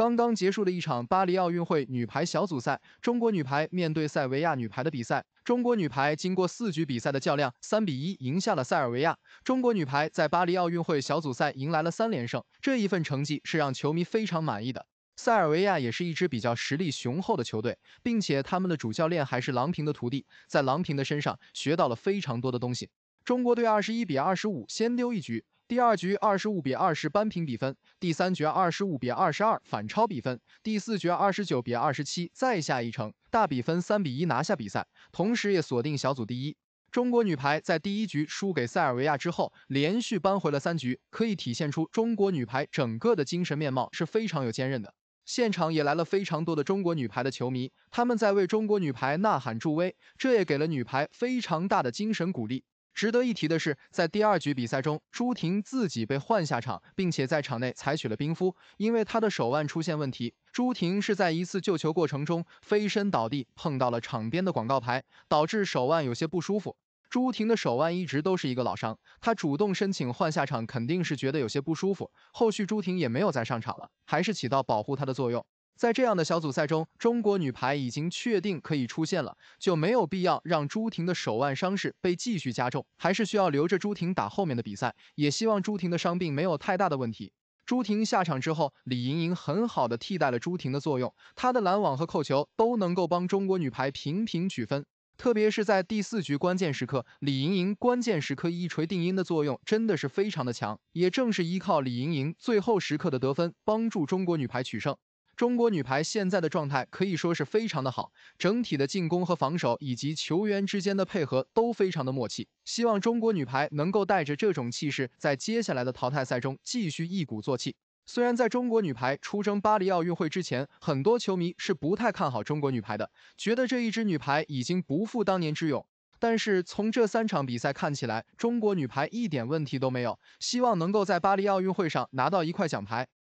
刚刚结束的一场巴黎奥运会女排小组赛，中国女排面对塞尔维亚女排的比赛，中国女排经过四局比赛的较量，三比一赢下了塞尔维亚。中国女排在巴黎奥运会小组赛迎来了三连胜，这一份成绩是让球迷非常满意的。塞尔维亚也是一支比较实力雄厚的球队，并且他们的主教练还是郎平的徒弟，在郎平的身上学到了非常多的东西。中国队二十一比二十五先丢一局。第二局二十五比二十扳平比分，第三局二十五比二十二反超比分，第四局二十九比二十七再下一城，大比分三比一拿下比赛，同时也锁定小组第一。中国女排在第一局输给塞尔维亚之后，连续扳回了三局，可以体现出中国女排整个的精神面貌是非常有坚韧的。现场也来了非常多的中国女排的球迷，他们在为中国女排呐喊助威，这也给了女排非常大的精神鼓励。值得一提的是，在第二局比赛中，朱婷自己被换下场，并且在场内采取了冰敷，因为她的手腕出现问题。朱婷是在一次救球过程中飞身倒地，碰到了场边的广告牌，导致手腕有些不舒服。朱婷的手腕一直都是一个老伤，她主动申请换下场，肯定是觉得有些不舒服。后续朱婷也没有再上场了，还是起到保护她的作用。在这样的小组赛中，中国女排已经确定可以出线了，就没有必要让朱婷的手腕伤势被继续加重，还是需要留着朱婷打后面的比赛。也希望朱婷的伤病没有太大的问题。朱婷下场之后，李盈莹很好的替代了朱婷的作用，她的拦网和扣球都能够帮中国女排频频取分。特别是在第四局关键时刻，李盈莹关键时刻一锤定音的作用真的是非常的强，也正是依靠李盈莹最后时刻的得分，帮助中国女排取胜。中国女排现在的状态可以说是非常的好，整体的进攻和防守以及球员之间的配合都非常的默契。希望中国女排能够带着这种气势，在接下来的淘汰赛中继续一鼓作气。虽然在中国女排出征巴黎奥运会之前，很多球迷是不太看好中国女排的，觉得这一支女排已经不复当年之勇。但是从这三场比赛看起来，中国女排一点问题都没有。希望能够在巴黎奥运会上拿到一块奖牌。